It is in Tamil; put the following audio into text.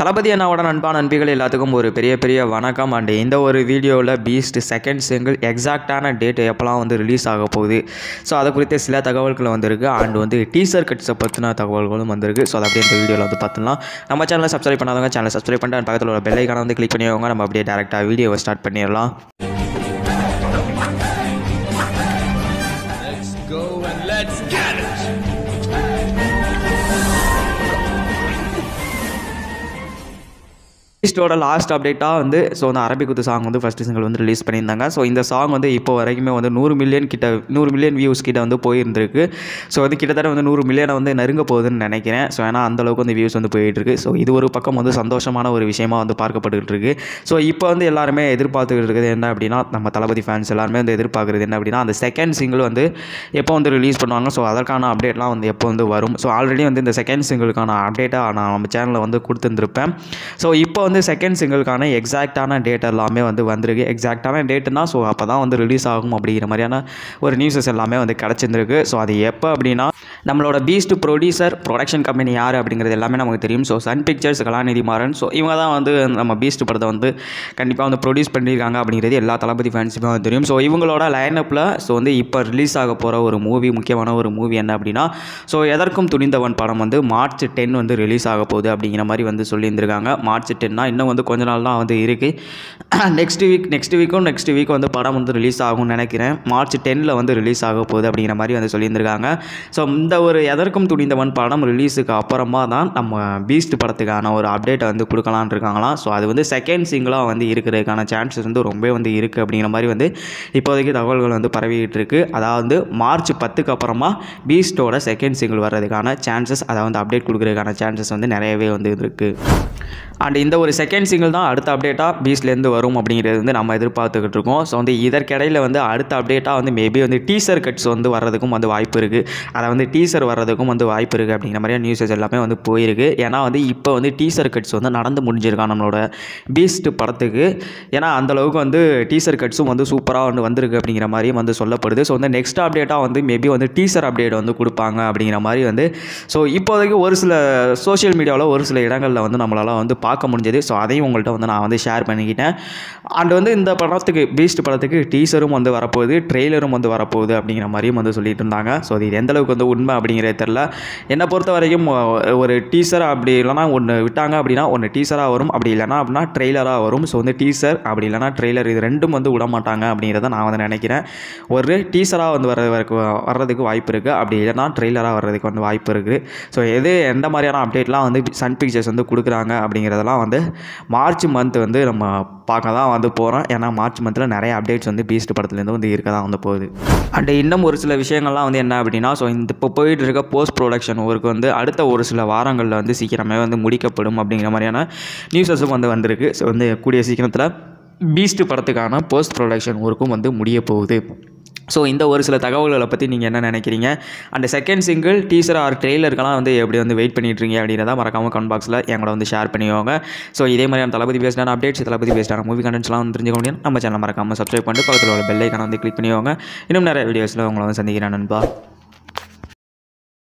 தளபதி அண்ணாவோட அன்பான அன்பிகள் எல்லாத்துக்கும் ஒரு பெரிய பெரிய வணக்கம் அண்டு இந்த ஒரு வீடியோவில் பீஸ்ட் செகண்ட் சிங்கிள் எக்ஸாக்டான டேட் எப்போல்லாம் வந்து ரிலீஸ் ஆக போகுது ஸோ அதை குறித்த சில தகவல்கள் வந்திருக்கு அண்ட் வந்து டீசர் கட்ஸை பற்றின தகவல்களும் வந்திருக்கு ஸோ அதை அப்படியே இந்த வீடியோவில் வந்து பார்த்துலாம் நம்ம சேனலை சப்ஸ்கிரைப் பண்ணாதவங்க சேனல் சப்ஸ்கிரைப் பண்ணிட்டு பக்கத்தில் ஒரு பெல்லைக்கான வந்து கிளிக் பண்ணிடுவாங்க நம்ம அப்படியே டேரெக்டாக வீடியோவை ஸ்டார்ட் பண்ணிடலாம் Let's go and let's go. லிஸ்ட்டோட லாஸ்ட் அப்டேட்டாக வந்து ஸோ வந்து குத்து சாங் வந்து ஃபஸ்ட்டு சிங்கிள் வந்து ரிலீஸ் பண்ணியிருந்தாங்க ஸோ இந்த சாங் வந்து இப்போ வரைக்குமே வந்து நூறு மில்லியன் கிட்ட நூறு மில்லியன் வியூஸ் கிட்ட வந்து போயிருந்துருக்கு ஸோ வந்து கிட்டத்தட்ட வந்து நூறு மில்லியனை வந்து நெருங்க போகுதுன்னு நினைக்கிறேன் ஸோ ஏன்னா அந்தளவுக்கு வந்து வியூஸ் வந்து போயிட்டுருக்கு ஸோ இது ஒரு பக்கம் வந்து சந்தோஷமான ஒரு விஷயமாக வந்து பார்க்கப்பட்டுக்கிட்டு இருக்கு ஸோ இப்போ வந்து எல்லாருமே எதிர்பார்த்துக்கிட்டு இருக்குது என்ன அப்படின்னா நம்ம தளபதி ஃபேன்ஸ் எல்லாருமே வந்து எதிர்பார்க்குறது என்ன அப்படின்னா அந்த செகண்ட் சிங்கிள் வந்து எப்போ வந்து ரிலீஸ் பண்ணுவாங்க ஸோ அதற்கான அப்டேட்லாம் வந்து எப்போ வந்து வரும் ஸோ ஆல்ரெடி வந்து இந்த செகண்ட் சிங்கிளுக்கான அப்டேட்டாக நான் நம்ம சேனலில் வந்து கொடுத்துருந்துருப்பேன் ஸோ இப்போ வந்து வந்து செகண்ட் சிங்கிள்கான எக்ஸாக்டான டேட் எல்லாமே வந்து வந்திருக்கு எக்ஸாக்டான டேட்டுனா ஸோ அப்போ தான் வந்து ரிலீஸ் ஆகும் அப்படிங்கிற மாதிரியான ஒரு நியூஸஸ் எல்லாமே வந்து கிடச்சிருந்துருக்கு ஸோ அது எப்போ அப்படின்னா நம்மளோட பீஸ்ட் ப்ரொடியூசர் ப்ரொடக்ஷன் கம்பெனி யார் அப்படிங்கிறது எல்லாமே நமக்கு தெரியும் so Sun Pictures Kalanithi Maran so இவங்க தான் வந்து நம்ம பீஸ்ட் படத்தை வந்து கண்டிப்பாக வந்து ப்ரொடியூஸ் பண்ணியிருக்காங்க அப்படிங்கிறது எல்லா தளபதி ஃபேன்ஸுமே வந்து தெரியும் ஸோ இவங்களோட லைன் அப்பில் ஸோ வந்து இப்போ ரிலீஸ் ஆக போகிற ஒரு மூவி முக்கியமான ஒரு மூவி என்ன அப்படின்னா ஸோ எதற்கும் துணிந்தவன் படம் வந்து மார்ச் டென் வந்து ரிலீஸ் ஆக போகுது அப்படிங்கிற மாதிரி வந்து சொல்லியிருந்திருக்காங்க மார்ச் டென்னா இன்னும் வந்து கொஞ்ச நாள் தான் வந்து இருக்குது நெக்ஸ்ட் வீக் நெக்ஸ்ட் வீக்கும் நெக்ஸ்ட் வீக் வந்து படம் வந்து ரிலீஸ் ஆகும்னு நினைக்கிறேன் மார்ச் டென்னில் வந்து ரிலீஸ் ஆக போகுது அப்படிங்கிற மாதிரி வந்து சொல்லியிருந்திருக்காங்க ஸோ இந்த ஒரு எதற்கும் துணிந்தவன் படம் ரிலீஸுக்கு அப்புறமா தான் நம்ம பீஸ்ட் படத்துக்கான ஒரு அப்டேட்டை வந்து கொடுக்கலான் இருக்காங்களாம் ஸோ அது வந்து செகண்ட் சிங்கிளாக வந்து இருக்கிறதுக்கான சான்சஸ் வந்து ரொம்பவே வந்து இருக்குது அப்படிங்கிற மாதிரி வந்து இப்போதைக்கு தகவல்கள் வந்து பரவிக்கிட்டு இருக்குது அதாவது மார்ச் பத்துக்கு அப்புறமா பீஸ்டோட செகண்ட் சிங்கிள் வர்றதுக்கான சான்சஸ் அதை வந்து அப்டேட் கொடுக்குறதுக்கான சான்சஸ் வந்து நிறையவே வந்து இருக்குது அண்ட் இந்த ஒரு செகண்ட் சிங்கிள் தான் அடுத்த அப்டேட்டாக பீஸ்லேருந்து வரும் அப்படிங்கிறது வந்து நம்ம எதிர்பார்த்துக்கிட்டு இருக்கோம் ஸோ வந்து இதற்கிடையில் வந்து அடுத்த அப்டேட்டாக வந்து மேபி வந்து டீசர் கட்ஸ் வந்து வர்றதுக்கும் வந்து வாய்ப்பு இருக்குது அதை வந்து டீசர் வர்றதுக்கும் வந்து வாய்ப்பு இருக்குது அப்படிங்கிற மாதிரியான நியூஸஸ் எல்லாமே வந்து போயிருக்கு ஏன்னா வந்து இப்போ வந்து டீசர் கட்ஸ் வந்து நடந்து முடிஞ்சிருக்கான் நம்மளோட பீஸ்ட் படத்துக்கு ஏன்னா அந்தளவுக்கு வந்து டீசர் கட்ஸும் வந்து சூப்பராக வந்து வந்திருக்கு அப்படிங்கிற மாதிரியும் வந்து சொல்லப்படுது ஸோ வந்து நெக்ஸ்ட் அப்டேட்டாக வந்து மேபி வந்து டீசர் அப்டேட் வந்து கொடுப்பாங்க அப்படிங்கிற மாதிரி வந்து ஸோ இப்போதைக்கு ஒரு சில சோஷியல் மீடியாவில் ஒரு சில இடங்களில் வந்து நம்மளால் வந்து வந்து பார்க்க முடிஞ்சது ஸோ அதையும் உங்கள்கிட்ட வந்து நான் வந்து ஷேர் பண்ணிக்கிட்டேன் அண்ட் வந்து இந்த படத்துக்கு பீஸ்ட் படத்துக்கு டீசரும் வந்து வரப்போகுது ட்ரெய்லரும் வந்து வரப்போகுது அப்படிங்கிற மாதிரியும் வந்து சொல்லிட்டு இருந்தாங்க ஸோ இது எந்தளவுக்கு வந்து உண்மை அப்படிங்கிறத தெரில என்னை பொறுத்த வரைக்கும் ஒரு டீசர் அப்படி இல்லைனா ஒன்று விட்டாங்க அப்படின்னா ஒன்று டீசராக வரும் அப்படி இல்லைனா அப்படின்னா ட்ரெய்லராக வரும் ஸோ வந்து டீசர் அப்படி இல்லைனா ட்ரெய்லர் இது ரெண்டும் வந்து விட மாட்டாங்க அப்படிங்கிறத நான் வந்து நினைக்கிறேன் ஒரு டீசராக வந்து வர வர்றதுக்கு வாய்ப்பு இருக்குது அப்படி இல்லைனா ட்ரெய்லராக வர்றதுக்கு வந்து வாய்ப்பு இருக்குது ஸோ எது எந்த மாதிரியான அப்டேட்லாம் வந்து சன் பிக்சர்ஸ் வந்து கொடுக்குறாங்க அப்படி அப்படிங்கிறதெல்லாம் வந்து மார்ச் மந்த் வந்து நம்ம பார்க்க தான் வந்து போகிறோம் ஏன்னா மார்ச் மந்தில் நிறைய அப்டேட்ஸ் வந்து பீஸ்ட் படத்துலேருந்து வந்து இருக்க தான் வந்து போகுது அண்ட் இன்னும் ஒரு சில விஷயங்கள்லாம் வந்து என்ன அப்படின்னா ஸோ இந்த இப்போ போயிட்டு இருக்க போஸ்ட் ப்ரொடக்ஷன் ஒர்க் வந்து அடுத்த ஒரு சில வாரங்களில் வந்து சீக்கிரமே வந்து முடிக்கப்படும் அப்படிங்கிற மாதிரியான நியூஸஸும் வந்து வந்திருக்கு ஸோ வந்து கூடிய சீக்கிரத்தில் பீஸ்ட் படத்துக்கான போஸ்ட் ப்ரொடக்ஷன் ஒர்க்கும் வந்து முடிய போகுது ஸோ இந்த ஒரு சில தகவல்களை பற்றி நீங்கள் என்ன நினைக்கிறீங்க and second single teaser or ட்ரெய்லருக்கெல்லாம் வந்து எப்படி வந்து வெயிட் பண்ணிட்டுருங்க அப்படின்றத மறக்காமல் கமெண்ட் பாக்ஸில் என் வந்து ஷேர் பண்ணிக்கோங்க ஸோ இதே மாதிரியான தளபதி பேசினா அப்டேட்ஸ் தளபதி பேசினா மூவி கண்டென்ட்ஸ்லாம் வந்து தெரிஞ்சுக்க முடியும் நம்ம சேனல் மறக்காமல் சப்ஸ்கிரைப் பண்ணிட்டு பக்கத்தில் உள்ள பெல்லைக்கான வந்து கிளிக் பண்ணிவாங்க இன்னும் நிறைய வீடியோஸில் உங்களை வந்து சந்திக்கிறேன் நண்பா